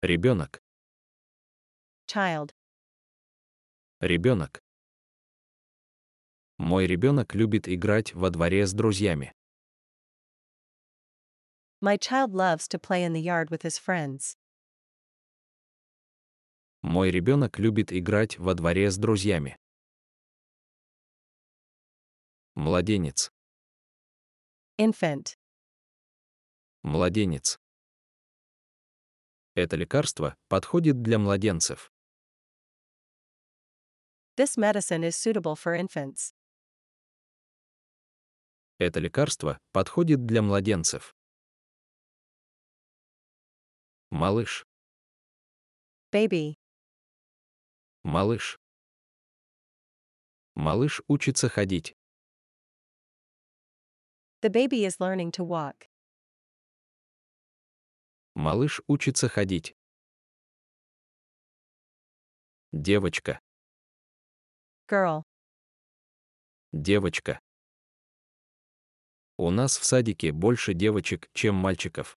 Ребенок. Child. Ребенок. Мой ребенок любит играть во дворе с друзьями. My child loves to play in the yard with his friends. Мой ребенок любит играть во дворе с друзьями. Младенец. Infant. Младенец. Это лекарство подходит для младенцев. This medicine is suitable for infants. Это лекарство подходит для младенцев. Малыш. Baby. Малыш. Малыш учится ходить. The baby is learning to walk. Малыш учится ходить. Девочка. Girl. Девочка. У нас в садике больше девочек, чем мальчиков.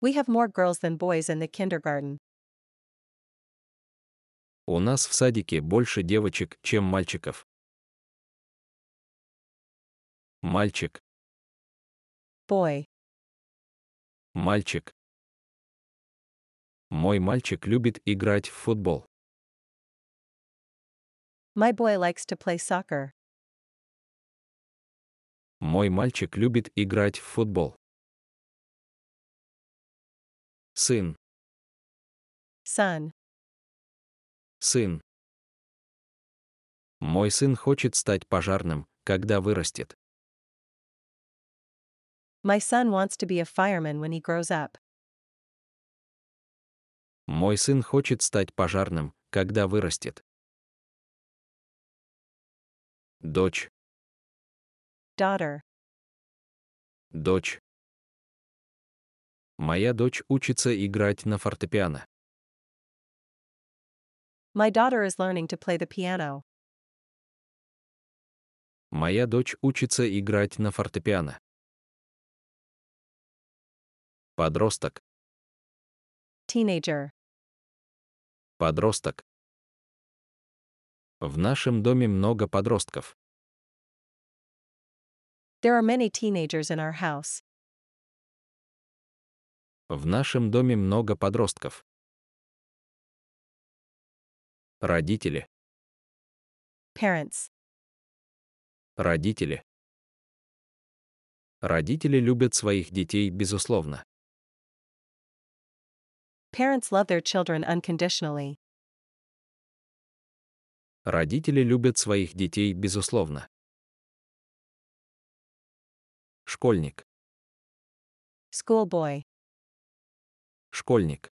We have more girls than boys in the kindergarten. У нас в садике больше девочек, чем мальчиков. Мальчик. Boy. Мальчик. Мой мальчик любит играть в футбол. My boy likes to play soccer. Мой мальчик любит играть в футбол. Сын. Son. Сын. Мой сын хочет стать пожарным, когда вырастет. My son wants to be a fireman when he grows up. Мой сын хочет стать пожарным, когда вырастет. Дочь. Daughter. Дочь. Моя дочь учится играть на фортепиано. My daughter is learning to play the piano. Моя дочь учится играть на фортепиано. Подросток. Teenager. Подросток. В нашем доме много подростков. There are many teenagers in our house. В нашем доме много подростков. Родители. Parents. Родители. Родители любят своих детей, безусловно. Parents love their children unconditionally. Родители любят своих детей безусловно. Школьник. Schoolboy. Школьник.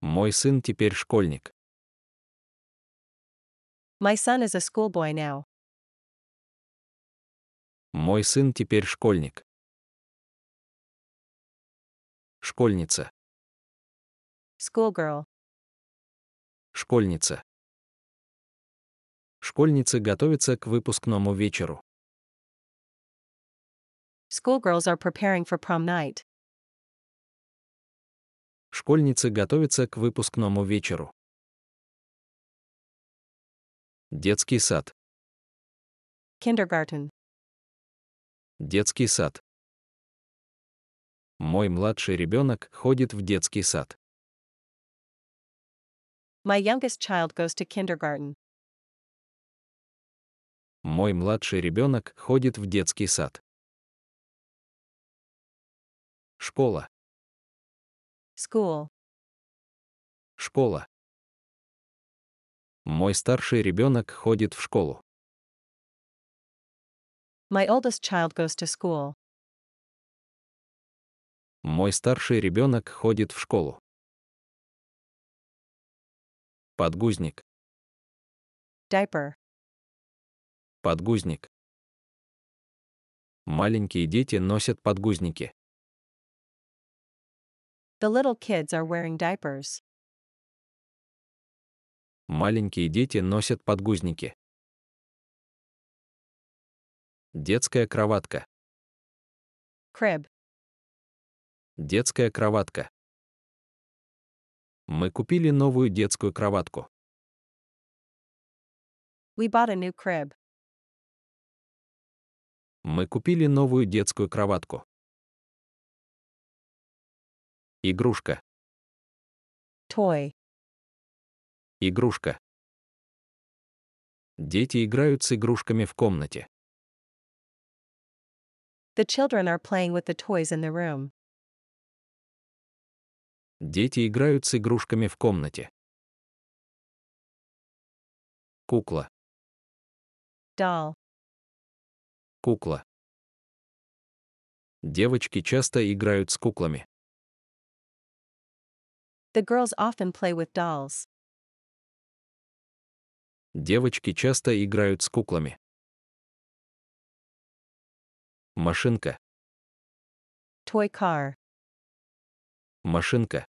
Мой сын теперь школьник. My son is a schoolboy now. Мой сын теперь школьник. Школьница. Schoolgirl. Школьница. Школьницы готовятся к выпускному вечеру. Schoolgirls are preparing for prom night. Школьницы готовятся к выпускному вечеру. Детский сад. Kindergarten. Детский сад. Мой младший ребенок ходит в детский сад. My youngest child goes to kindergarten. Мой младший ребенок ходит в детский сад. Школа. School. Школа. Мой старший ребенок ходит в школу. My oldest child goes to school. Мой старший ребенок ходит в школу. Подгузник. Diaper. Подгузник. Маленькие дети носят подгузники. The little kids are wearing diapers. Маленькие дети носят подгузники. Детская кроватка. Crib. Детская кроватка. Мы купили новую детскую кроватку. We bought a new crib. Мы купили новую детскую кроватку. Игрушка. Toy. Игрушка. Дети играют с игрушками в комнате. The children are playing with the toys in the room. Дети играют с игрушками в комнате. Кукла. Doll. Кукла. Девочки часто играют с куклами. The girls often play with dolls. Девочки часто играют с куклами. Машинка. Toy car. Машинка.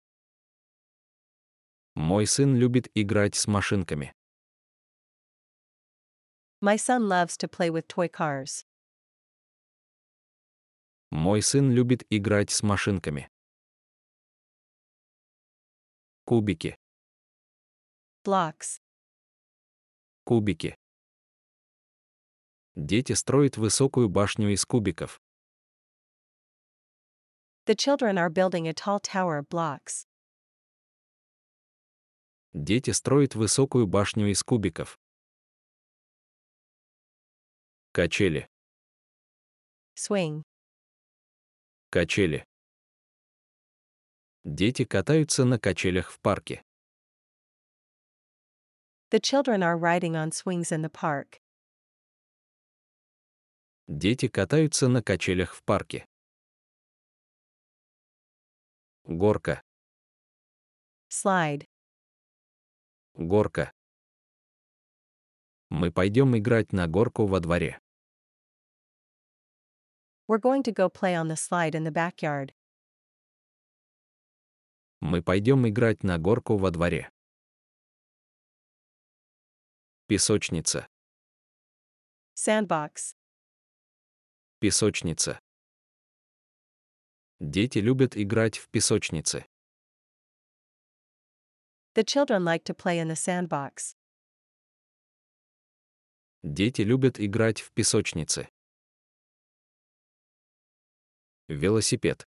Мой сын любит играть с машинками. My son loves to play with toy cars. Мой сын любит играть с машинками. Кубики. Blocks. Кубики. Дети строят высокую башню из кубиков. The children are building a tall tower of blocks дети строят высокую башню из кубиков. Качели. Swing. Качели. Дети катаются на качелях в парке. The children are riding on swings in the park. Дети катаются на качелях в парке. Горка. Slide. Горка. Мы пойдем играть на горку во дворе. We're going to go play on the slide in the backyard. Мы пойдем играть на горку во дворе. Песочница. Sandbox. Песочница. Дети любят играть в песочнице. The children like to play in the sandbox. Дети любят играть в песочнице. Велосипед.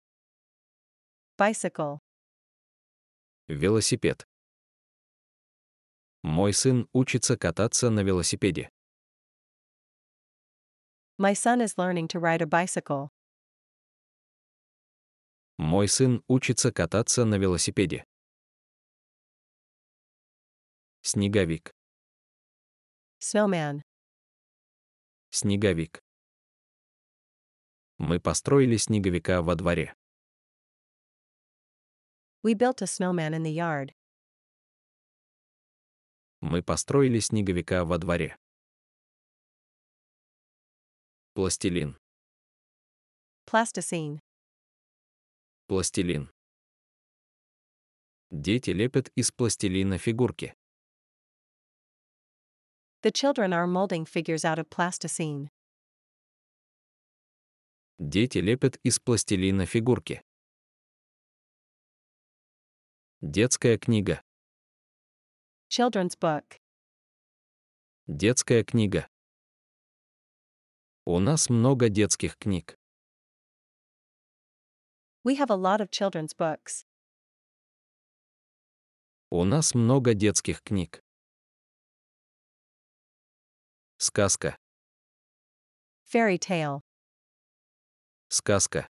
Bicycle. Велосипед. Мой сын учится кататься на велосипеде. My son is learning to ride a bicycle. Мой сын учится кататься на велосипеде. Снеговик. Snowman. Снеговик. Мы построили снеговика во дворе. We built a snowman in the yard. Мы построили снеговика во дворе. Пластилин. Plasticine. Пластилин. Дети лепят из пластилина фигурки. The children are molding figures out of plasticine. Дети лепят из пластилина фигурки. Детская книга. Children's book. Детская книга. У нас много детских книг. We have a lot of children's books. У нас много детских книг. Сказка. Fairy tale. Сказка.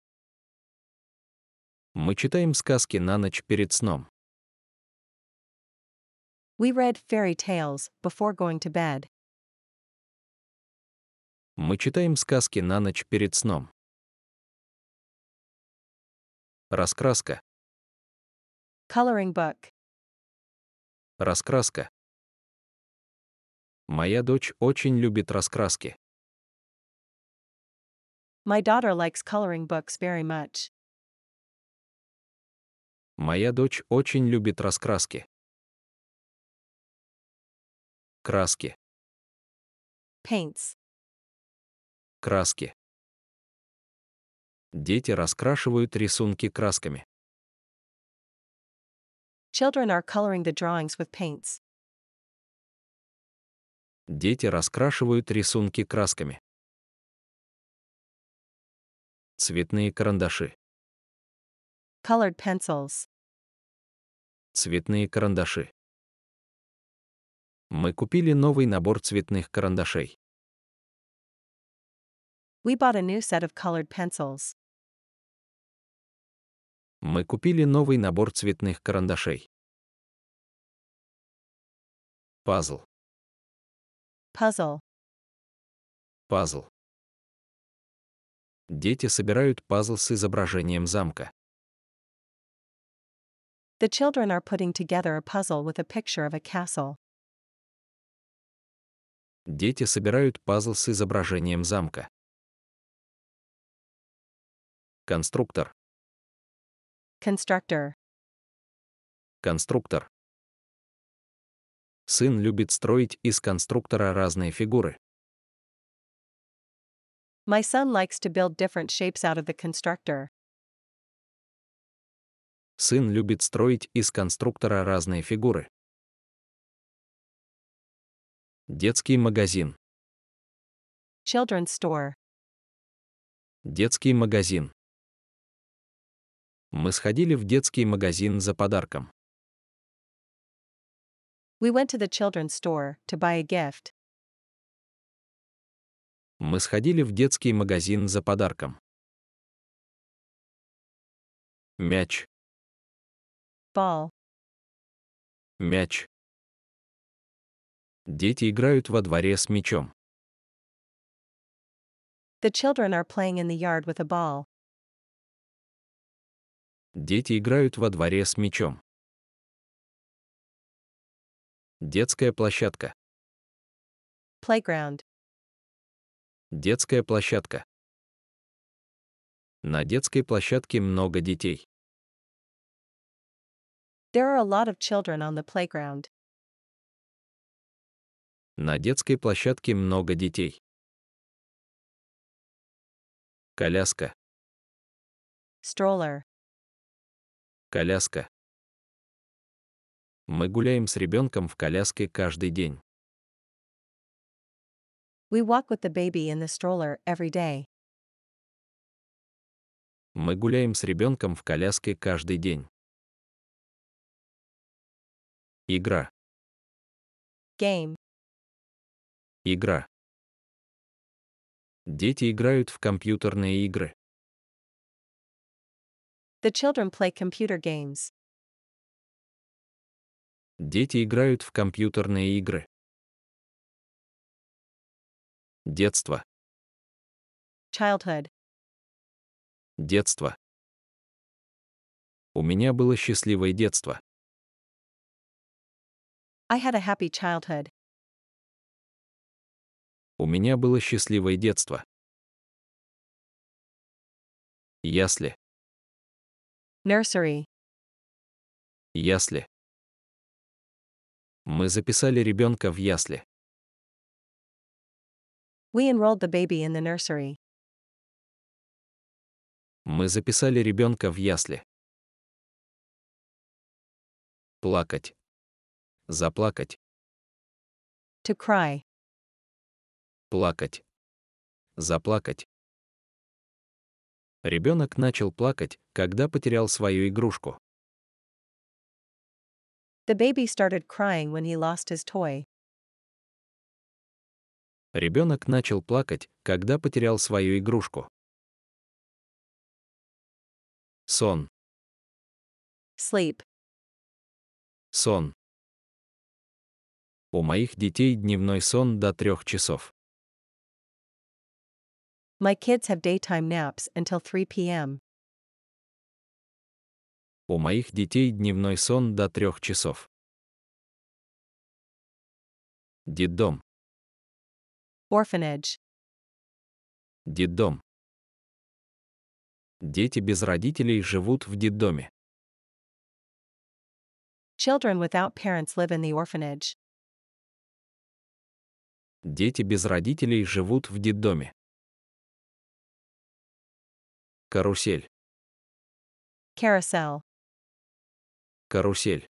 Мы читаем сказки на ночь перед сном. We read fairy tales before going to bed. Мы читаем сказки на ночь перед сном. Раскраска. Coloring book. Раскраска. Моя дочь очень любит раскраски. My daughter likes coloring books very much. Моя дочь очень любит раскраски. Краски. Paints. Краски. Дети раскрашивают рисунки красками. Children are coloring the drawings with paints. Дети раскрашивают рисунки красками. Цветные карандаши. Colored pencils. Цветные карандаши. Мы купили новый набор цветных карандашей. We bought a new set of colored pencils. Мы купили новый набор цветных карандашей. Пазл. Puzzle. Пазл. Дети собирают пазл с изображением замка. The children are putting together a puzzle with a picture of a castle. Дети собирают пазл с изображением замка. Конструктор. Конструктор. Конструктор. Сын любит строить из конструктора разные фигуры. My son likes to build different shapes out of the constructor. Сын любит строить из конструктора разные фигуры. Детский магазин. Children's store. Детский магазин. Мы сходили в детский магазин за подарком. We went to the children's store to buy a gift. Мы сходили в детский магазин за подарком. Мяч. Ball. Мяч. Дети играют во дворе с мячом. The children are playing in the yard with a ball. Дети играют во дворе с мячом. Детская площадка. Playground. Детская площадка. На детской площадке много детей. There are a lot of children on the playground. На детской площадке много детей. Коляска. Stroller. Коляска. Мы гуляем с ребенком в коляске каждый день. We walk with the baby in the stroller every day. Мы гуляем с ребенком в коляске каждый день. Игра. Game. Игра. Дети играют в компьютерные игры. The children play computer games. Дети играют в компьютерные игры. Детство. Childhood. Детство. У меня было счастливое детство. I had a happy childhood. У меня было счастливое детство. Ясли. Nursery. Ясли. Мы записали ребенка в ясли. We enrolled the baby in the nursery. Мы записали ребенка в ясли. Плакать. Заплакать. To cry. Плакать. Заплакать. Ребенок начал плакать, когда потерял свою игрушку. The baby started crying when he lost his toy. Ребенок начал плакать, когда потерял свою игрушку. Сон. Sleep. Сон. У моих детей дневной сон до трех часов. My kids have daytime naps until 3 p.m. У моих детей дневной сон до трех часов. Детдом. Orphanage. Детдом. Дети без родителей живут в детдоме. Children without parents live in the orphanage. Дети без родителей живут в детдоме. Карусель. Carousel. Карусель.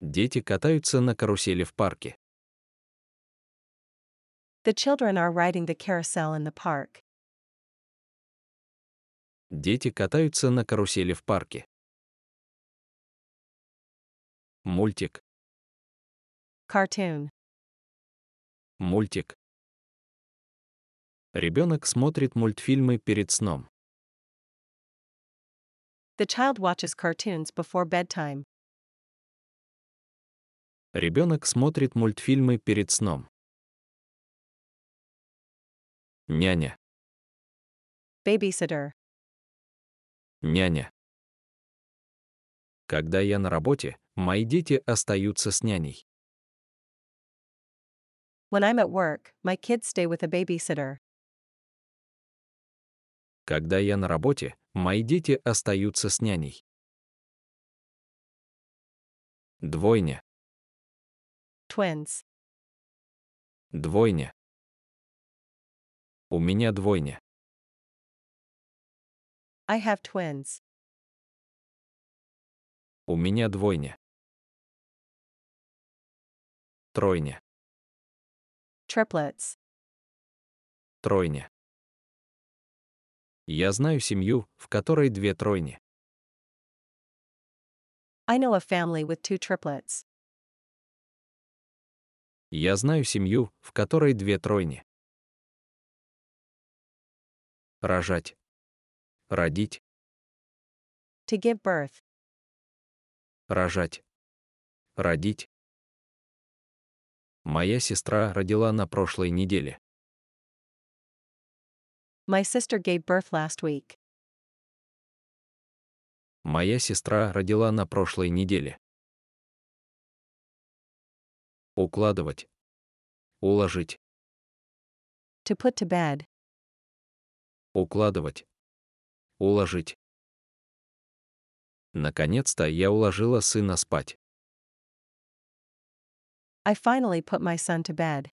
Дети катаются на карусели в парке. The children are riding the carousel in the park. Дети катаются на карусели в парке. Мультик. Cartoon. Мультик. Ребенок смотрит мультфильмы перед сном. The child watches cartoons before bedtime. Ребенок смотрит мультфильмы перед сном. Няня. Babysitter. Няня. Когда я на работе, мои дети остаются с няней. When I'm at work, my kids stay with a babysitter. Когда я на работе, Мои дети остаются с няней. Двойня. Twins. Двойня. У меня двойня. I have twins. У меня двойня. Тройня. Triplets. Тройня. Я знаю семью, в которой две тройни. I know a family with two triplets. Я знаю семью, в которой две тройни. Рожать. Родить. To give birth. Рожать. Родить. Моя сестра родила на прошлой неделе. My sister gave birth last week. Моя сестра родила на прошлой неделе. Укладывать. Уложить. To put to bed. Укладывать. Уложить. Наконец-то я уложила сына спать. I finally put my son to bed.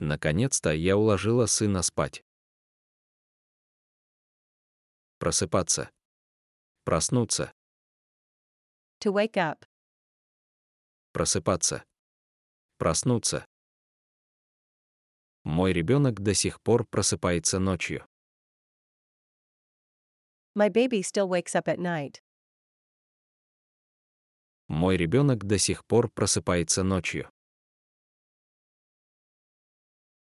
Наконец-то я уложила сына спать. Просыпаться. Проснуться. To wake up. Просыпаться. Проснуться. Мой ребенок до сих пор просыпается ночью. My baby still wakes up at night. Мой ребенок до сих пор просыпается ночью.